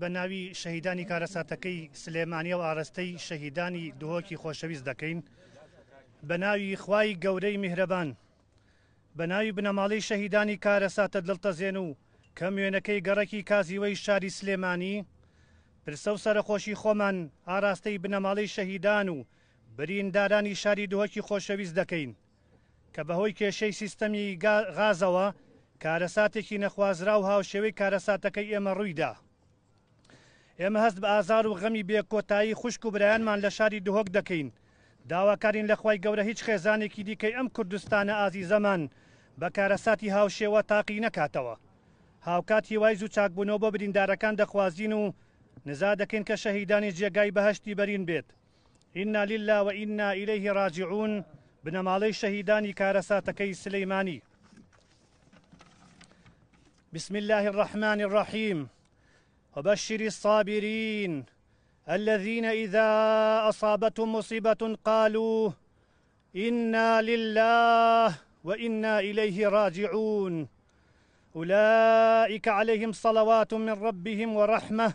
بە ناوی شەهیدانی کارەساتەکەی سلێمانی و ئاراستەی شەهیدانی دهۆکی خۆشەویست دەکەین بە ناوی خوای گەورەی میهرەبان بە ناوی بنەماڵی شەهیدانی کارەساتە دڵتەزێن و کە مێنەکەی گەڕەکی کازیوەی شاری سلێمانی پرسە و سەرخۆشی خۆمان ئاراستەی بنەماڵی شەهیدان و بریندارانی شاری دهۆکی خۆشەویست دەکەین کە بەهۆی کێشەی سیستەمی غازەوە کارەساتێکی نەخوازرا و هاوشێوەی کارەساتەکەی ئێمە ڕوویدا. ئێمە هەست بە ئازار و غەمی بێکۆتایی خوشک و برایانمان لە شاری دهۆک دەکەین داواکارین لەخوای گەورە هیچ خێزانێکی دیکەی ئەم کوردستانە ئازی زەمان بە کارەساتی هاوشێوە تاقی نەکاتەوە هاوکاتی وای زوو چاکبوونەوە بۆ بریندارەکان دەخوازیین و نزا دەکەین کە شەهیدانی جێگای بەهشتی بەرین بێت ئیننا لیلا و ئیننا ئیلەیهی ڕاجعون بنەماڵەی شەهیدانی کارەساتەکەی سلەیمانی بسم الله الرحمن الرحیم وبشر الصابرين الذين إذا أصابتهم مصيبة قالوا إنا لله وإنا إليه راجعون أولئك عليهم صلوات من ربهم ورحمة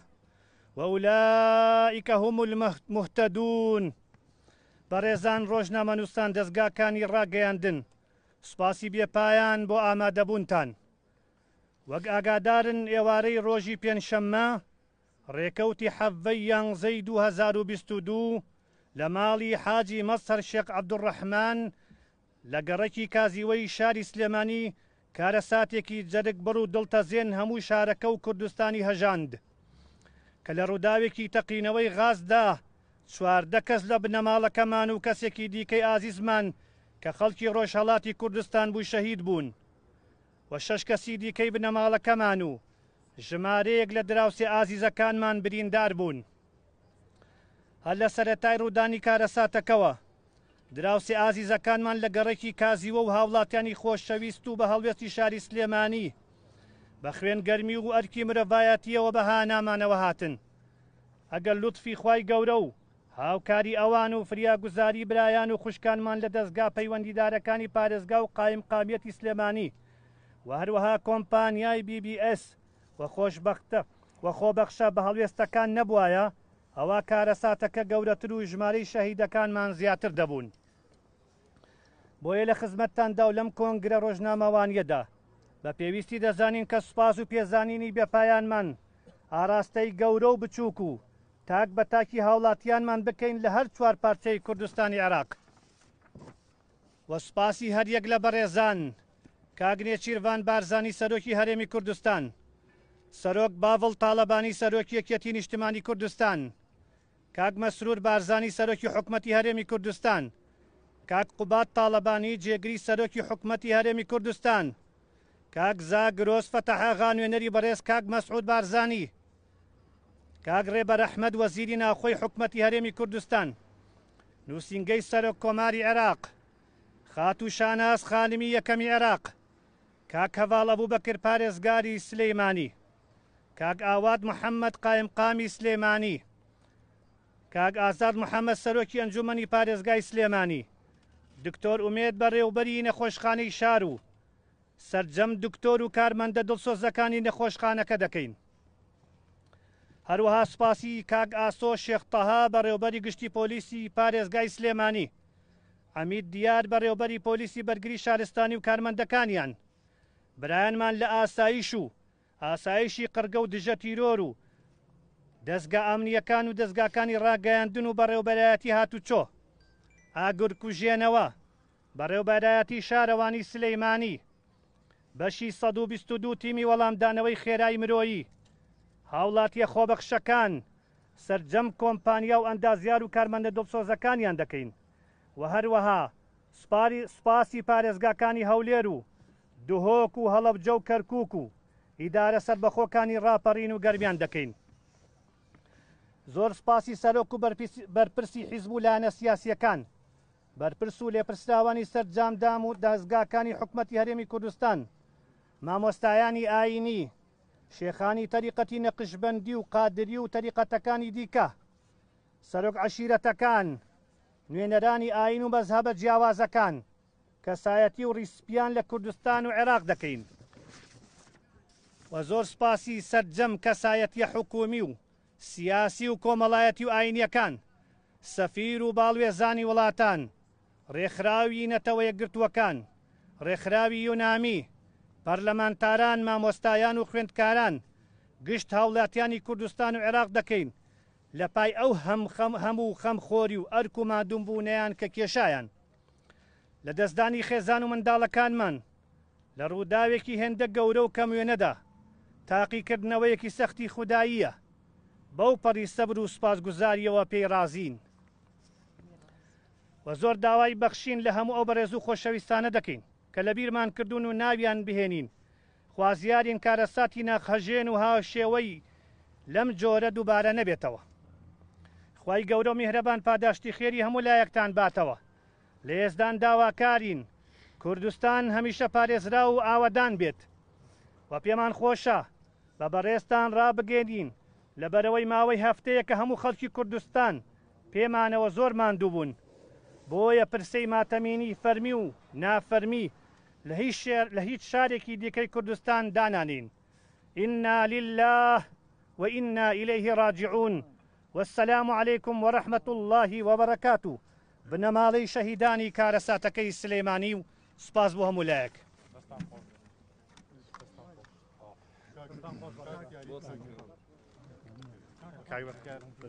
وأولئك هم المهتدون بەڕێزان ڕۆژنامە نووسان دەستگاکانی ڕاگەیاندن سوپاسی بێپایان بۆ ئامادەبوونتان. وەک ئاگادارن ئێوارەی ڕۆژی پێنجشەممە ڕێکەوتی حەڤەی یانزەی 2022 لە ماڵی حاجی مەسەر شێق عەبدوڕەحمان لە گەڕەکی کازیوەی شاری سلێمانی کارە ساتێکی جەرگ بڕ و دڵتەزێن هەموو شارەکە و کوردستانی هەژاند کە لە ڕووداوێکی تەقینەوەی غازدا چواردە کەس لە بنەماڵەکەمان و کەسێکی دیکەی ئازیزمان کە خەڵکی ڕۆژهڵاتی کوردستان بوو شەهید بوون. و شەش کەسی دیکەی بنەماڵەکەمان و ژمارەیەک لە دراوسێ ئازیزەکانمان بریندار بوون. هەل لە سەرەتای ڕوودانی کارەساتەکەەوە دراوسێ ئازیزەکانمان لە گەڕێکی کازیوە و هاوڵاتیانی خۆشەویست و بە هەڵوێستی شاری سلێمانی بە خوێن گەرمی و ئەرکی مرەڤایەتیەوە بە هانامانەوە هاتن. ئەگەر لوتفی خی گەورە و هاوکاری ئەوان و فریاگوزاری برایان و خوشکانمان لە دەستگا پەیوەندیدارەکانی پارێزگا و قایم قامیەتی سلێمانی و هەروەها کۆمپانیای BBS وە خۆشببختە وە خۆبەخشە بە هەڵوێستەکان نەبواە ئەوە کارە ساتەکە گەورەتر و ژمارەی شەهیدەکانمان زیاتر دەبوون. بۆیە لە خزمەتتاندا و لەم کۆنگرە ڕۆژنامەوانیەدا بە پێویستی دەزانین کە سوپاز و پێزانینی بێپایانمان ئاراستەی گەورە و بچووک و تاک بە تاکی هاوڵاتیانمان بکەین لە هەر چوار پارچەی کوردستانی عراق. وەسپاسی هەریەک لە بەڕێزان کاگنێ چیروان بارزانی سەرۆکی هەرێمی کوردستان سەرۆک باڤڵ تاالبانی سەرۆکی یەکەتی نیشتمانی کوردستان کاک مەسرور بارزانی سەرۆکی حکومەتی هەرێمی کوردستان کاک قوبات تاالبانی جێگری سەرۆکی حکومەتی هەرێمی کوردستان کاک زا گرۆس فەتەحاغا نوێنەری بەڕێز کاک مەسعود بارزانی کاک ڕێبەر ئەحمەد وەزیری ناخۆی حکومەتی هەرێمی کوردستان نووسنگەی سەرۆک کۆماری عێراق خات و شاناس خانمی یەکەمی عێراق کاک هەواڵە بوو بەکرد پارێزگاری سلەیمانی کاک ئاواد محەممەد قایمقامی سلێمانی کاک ئازاد محەممەد سەرۆکی ئەنجومنی پارێزگای سلێمانی دکتۆر ئومێت بە ڕێوبەری نەخۆشخانەی شار و سرجەم دکتۆر و کارمەندە دڵسۆزەکانی نەخۆشخانەکە دەکەین هەروەها سپاسی کاک ئاسۆ شێختەها بە ڕێوبەری گشتی پۆلیسی پارێزگای سلێمانی ئەمید دیار بە ڕێوبەری پۆلیسی بەرگری شارستانی و کارمەندەکانیان برایانمان لە ئاسایش و ئاسایشی قرگە و دژە تیرۆر و دەستگا ئامنیەکان و دەستگاکانی ڕاگەیاندن و بەڕێوبەرایەتی هاتو چۆ ئاگرکوژێنەوە بەڕێوبەرایەتی شارەوانی سلەیمانی بەشی 122 تیمی وەڵامدانەوەی خێرای مرۆیی هاوڵاتیە خۆبەخشەکان سرجەم کۆمپانیا و ئەندازیار و کارمەندە دۆپسۆزەکانیان دەکەین و هەروەها سپاری سپاسی پارێزگاکانی هەولێر و دهۆک و هەڵب جە و کەرکک و ئیدارە سەر بەخۆکانی ڕاپەڕین و گەرمیان دەکەین زۆر سپاسی سەرۆک و بەرپرسی حیزب و لاەنە سیاسیەکان بەرپرس و لێپرسراوانی سەررجامدام و دازگاکانی حکومەتی هەرێمی کوردستان مامۆستایانی ئاینی شێخانی تەریقەتی نەقشبندی و قادری و تەریقەتەکانی دیکە سەرۆک عشیرەتەکان نوێنەرانی ئاین و بەزهە بە جیاوازەکان کەسایەتی و ڕیسپیان لە کوردستان و عێراق دەکەین وە زۆر سپاسی سەرجەم کەسایەتی حکومی و سیاسی و کۆمەڵایەتی و ئاینیەکان سەفیر و باڵوێزانی وڵاتان ڕێکخراوی نەتەوە یەکگرتووەکان ڕێکخراوی یونامی پەرلەمانتاران مامۆستایان و خوێندکاران گشت هاوڵاتیانی کوردستان و عێراق دەکەین لە پای ئەو هەم هەموو خەمخۆری و ئەرک و مادومبوونیان کە کێشایان لە دەستدانی خێزان و منداڵەکانمان لە ڕووداوێکی هێندە گەورە و کەم وێنەدا تاقیکردنەوەیەکی سەختی خودداییە بەو پەری سەبر و سپاسگوزاریەوە پێی رازین وە زۆر داوای بەخشین لە هەموو ئەو بەڕێز و خۆشەویستانە دەکەین کە لە بیرمان کردوون و ناویان بهێنین خوازیارین کارەساتی ناخەژێن و هاو شێوەی لەم جۆرە دووبارە نەبێتەوە خی گەورە میهرەبان پاداشتی خێری هەموو لایەکتان باتەوە لە ئێزدان داواکارین کوردستان هەمیشە پارێزرا و ئاوادان بێت و پێمان خۆشە بە بەڕێستان ڕابگەێنین لە بەرەوەی ماوەی هەفتەیە کە هەموو خەڵکی کوردستان پێمانەوە زۆر ماندوو بوون بۆیە پرسەی ماتەمینی فەرمی و نافەرمی لە هیچ شارێکی دیکەی کوردستان دانانین إنا لله وإنا إليه راجعون والسلام عليكم ورحمة الله وبركاته بنەماڵی شەهیدانی کارەساتەکەی سلێمانی و سپاس بۆ هەمولایەک Thank you.